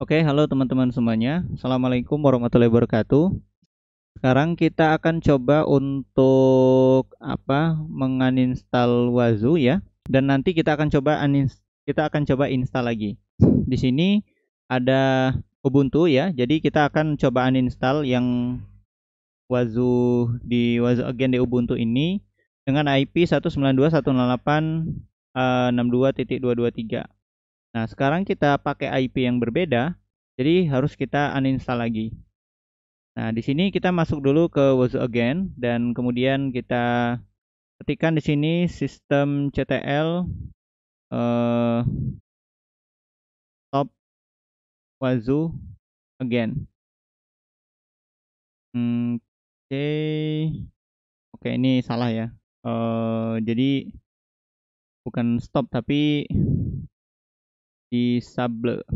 Oke, halo teman-teman semuanya. Assalamualaikum warahmatullahi wabarakatuh. Sekarang kita akan coba untuk apa? Menginstal Wazoo ya. Dan nanti kita akan coba kita akan coba install lagi. Di sini ada Ubuntu ya. Jadi kita akan coba uninstall yang Wazoo di Wazoo Again di Ubuntu ini dengan IP 192.168.62.223. Nah, sekarang kita pakai IP yang berbeda, jadi harus kita uninstall lagi. Nah, di sini kita masuk dulu ke was again dan kemudian kita ketikkan di sini sistem CTL uh, eh, top wazoo again. Hmm, Oke, okay. oke okay, ini salah ya. Uh, jadi bukan stop tapi Disable.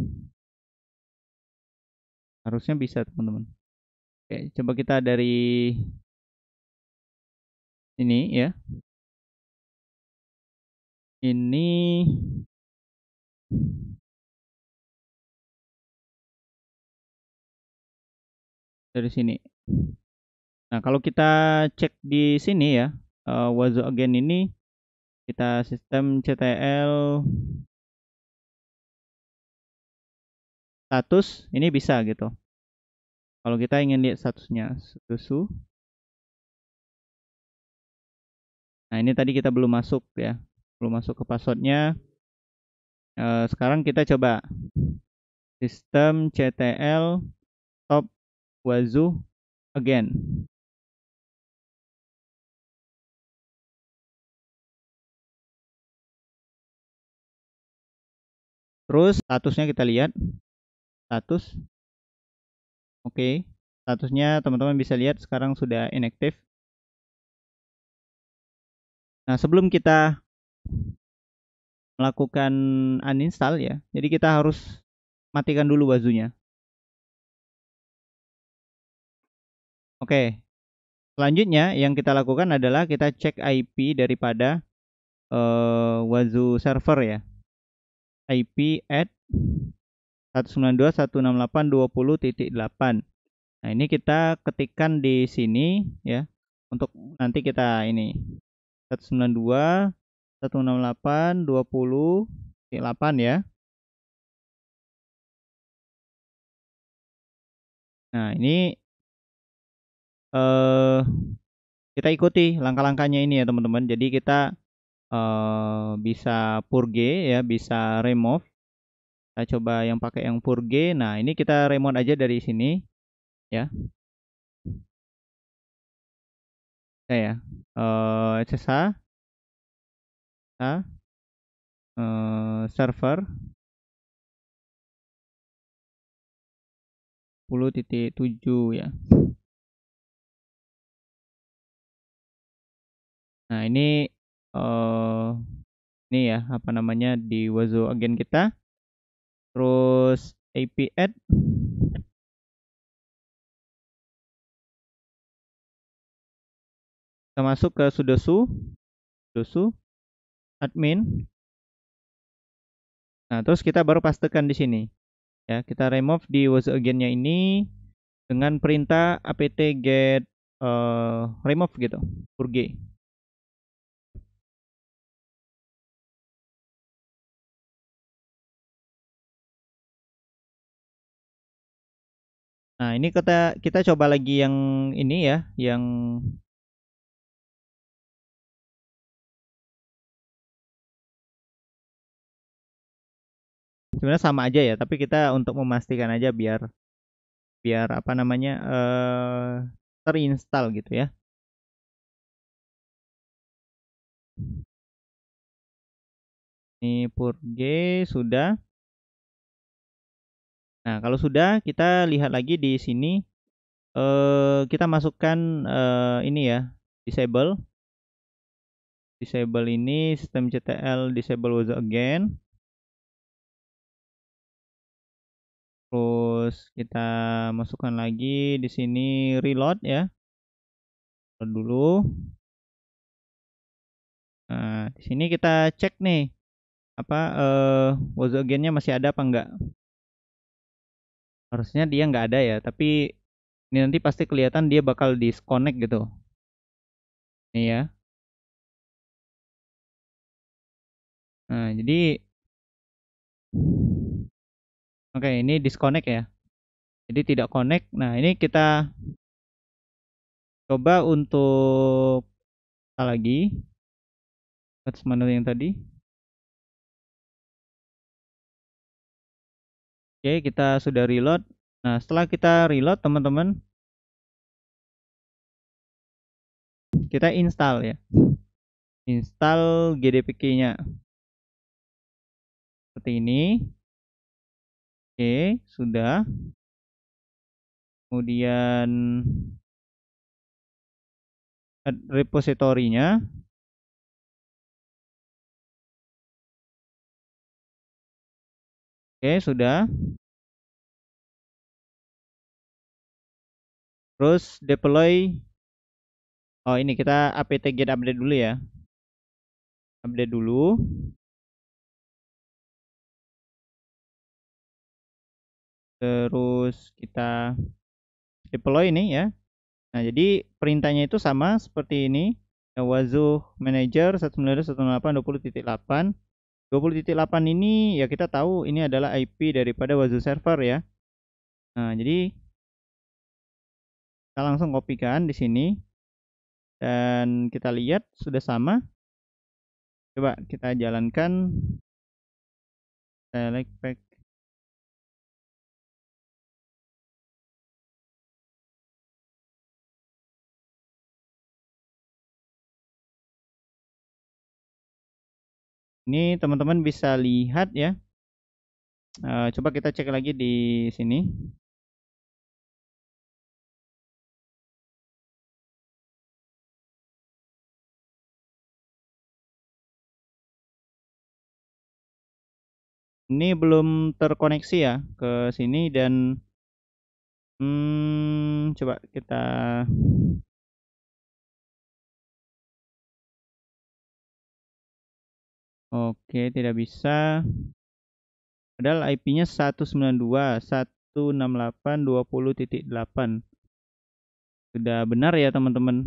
Harusnya bisa teman-teman. Oke, coba kita dari ini ya. Ini dari sini. Nah, kalau kita cek di sini ya, uh, Wazo again ini kita sistem CTL status ini bisa gitu. Kalau kita ingin lihat statusnya susu. Nah ini tadi kita belum masuk ya, belum masuk ke passwordnya. E, sekarang kita coba sistem CTL top wazoo again. Terus statusnya kita lihat status. Oke, okay. statusnya teman-teman bisa lihat sekarang sudah inactive. Nah, sebelum kita melakukan uninstall ya, jadi kita harus matikan dulu Wazunya. Oke, okay. selanjutnya yang kita lakukan adalah kita cek IP daripada uh, Wazoo server ya. IP at 192.168.20.8. Nah, ini kita ketikkan di sini ya. Untuk nanti kita ini 192.168.20.8 ya. Nah, ini eh kita ikuti langkah-langkahnya ini ya, teman-teman. Jadi kita eh bisa purge ya, bisa remove kita nah, coba yang pakai yang 4G. Nah, ini kita remote aja dari sini. Ya. Oke ya. Uh, eh, SSH. Nah. Uh, eh, server. 10.7 ya. Nah, ini uh, ini ya apa namanya di Wazo agen kita terus IP add kita masuk ke sudosu sudosu admin nah terus kita baru pastikan di sini ya kita remove di was again ini dengan perintah apt get uh, remove gitu purge Nah, ini kita kita coba lagi yang ini ya, yang sebenarnya sama aja ya, tapi kita untuk memastikan aja biar biar apa namanya uh, terinstall gitu ya. Ini purge sudah Nah, kalau sudah kita lihat lagi di sini eh kita masukkan eh, ini ya, disable. Disable ini sistem CTL disable was again. Terus kita masukkan lagi di sini reload ya. Reload dulu. Nah, di sini kita cek nih apa eh was again-nya masih ada apa enggak harusnya dia nggak ada ya tapi ini nanti pasti kelihatan dia bakal disconnect gitu ini ya nah jadi oke ini disconnect ya jadi tidak connect nah ini kita coba untuk lagi Let's manual yang tadi Oke, kita sudah reload. Nah, setelah kita reload, teman-teman, kita install ya. Install GDPK-nya. Seperti ini. Oke, sudah. Kemudian repositorinya Oke, sudah. Terus deploy. Oh, ini kita apt get update dulu ya. Update dulu. Terus kita deploy ini ya. Nah, jadi perintahnya itu sama seperti ini. Wazoo manager 19.18.20.8 20.8 ini ya kita tahu ini adalah IP daripada Wazoo server ya. Nah, jadi kita langsung kopikan di sini dan kita lihat sudah sama. Coba kita jalankan select pack. Ini teman-teman bisa lihat ya. Eh, coba kita cek lagi di sini. Ini belum terkoneksi ya ke sini dan hmm, coba kita Oke, tidak bisa. Padahal IP-nya 192.168.20.8. Sudah benar ya, teman-teman.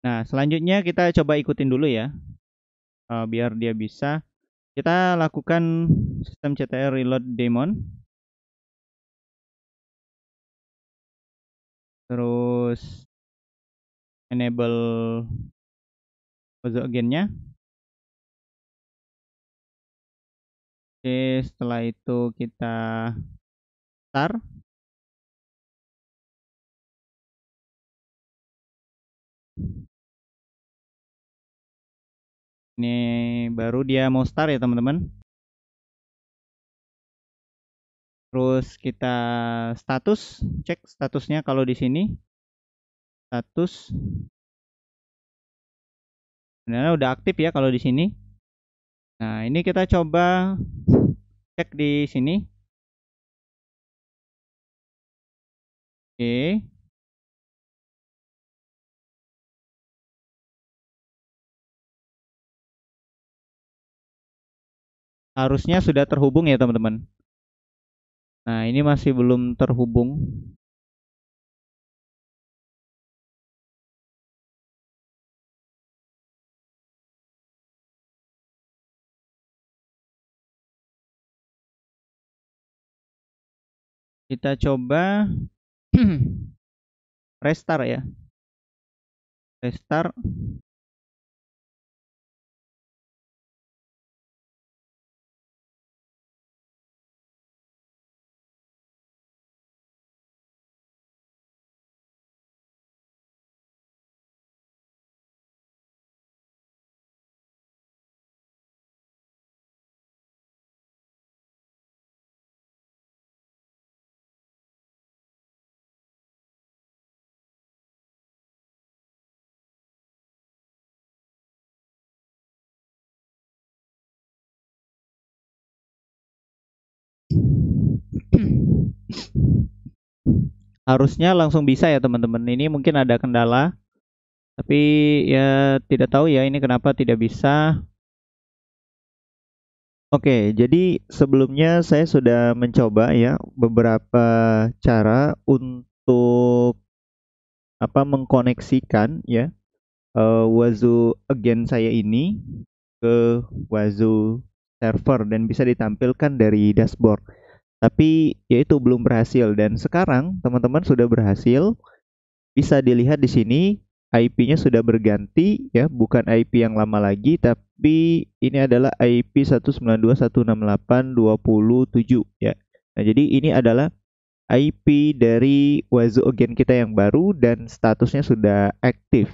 Nah, selanjutnya kita coba ikutin dulu ya. Eh, biar dia bisa. Kita lakukan sistem CTR reload daemon. Terus enable gennya Oke, setelah itu kita start. Ini baru dia mau start ya teman-teman. Terus kita status, cek statusnya kalau di sini. Status sebenarnya udah aktif ya kalau di sini nah ini kita coba cek di sini oke harusnya sudah terhubung ya teman-teman nah ini masih belum terhubung Kita coba restart ya. Restart. harusnya langsung bisa ya teman-teman ini mungkin ada kendala tapi ya tidak tahu ya ini kenapa tidak bisa Oke jadi sebelumnya saya sudah mencoba ya beberapa cara untuk apa mengkoneksikan ya uh, Wazoo again saya ini ke Wazu server dan bisa ditampilkan dari dashboard tapi yaitu belum berhasil dan sekarang teman-teman sudah berhasil. Bisa dilihat di sini IP-nya sudah berganti ya, bukan IP yang lama lagi tapi ini adalah IP 192.168.27 ya. Nah, jadi ini adalah IP dari Wazoo Again kita yang baru dan statusnya sudah aktif.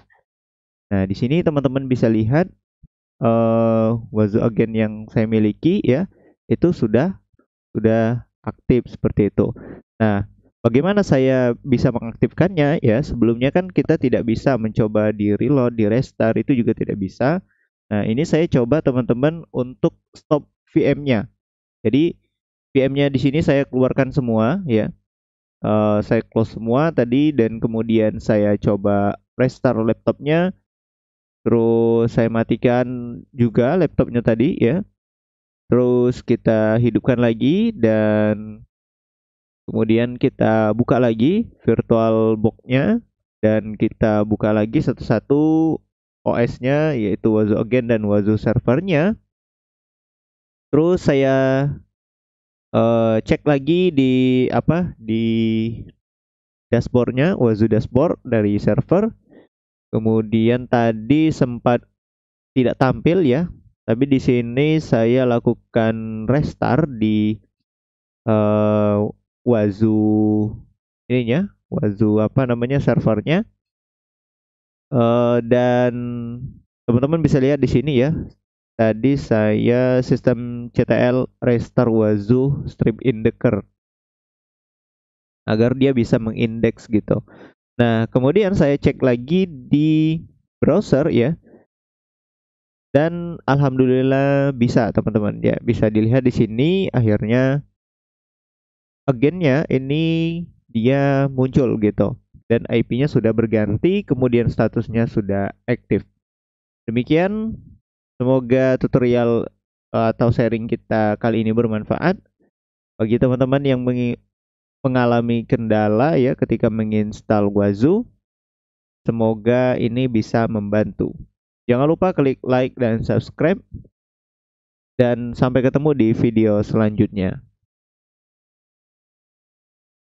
Nah, di sini teman-teman bisa lihat uh, eh, Wazoo Again yang saya miliki ya, itu sudah sudah aktif seperti itu. Nah, bagaimana saya bisa mengaktifkannya? Ya, sebelumnya kan kita tidak bisa mencoba di reload, di restart itu juga tidak bisa. Nah, ini saya coba teman-teman untuk stop VM-nya. Jadi VM-nya di sini saya keluarkan semua ya. Uh, saya close semua tadi dan kemudian saya coba restart laptopnya. Terus saya matikan juga laptopnya tadi ya terus kita hidupkan lagi dan kemudian kita buka lagi virtual boxnya dan kita buka lagi satu-satu OS-nya yaitu Wazoo Again dan Server servernya. Terus saya uh, cek lagi di apa di dashboardnya Wazoo dashboard dari server. Kemudian tadi sempat tidak tampil ya tapi di sini saya lakukan restart di uh, eh, wazu ininya, Wazu apa namanya servernya. Uh, dan teman-teman bisa lihat di sini ya. Tadi saya sistem CTL restart Wazu strip indeker agar dia bisa mengindeks gitu. Nah, kemudian saya cek lagi di browser ya dan alhamdulillah bisa teman-teman ya bisa dilihat di sini akhirnya agennya ini dia muncul gitu dan IP-nya sudah berganti kemudian statusnya sudah aktif demikian semoga tutorial eh, atau sharing kita kali ini bermanfaat bagi teman-teman yang mengalami kendala ya ketika menginstal Wazoo semoga ini bisa membantu Jangan lupa klik like dan subscribe. Dan sampai ketemu di video selanjutnya.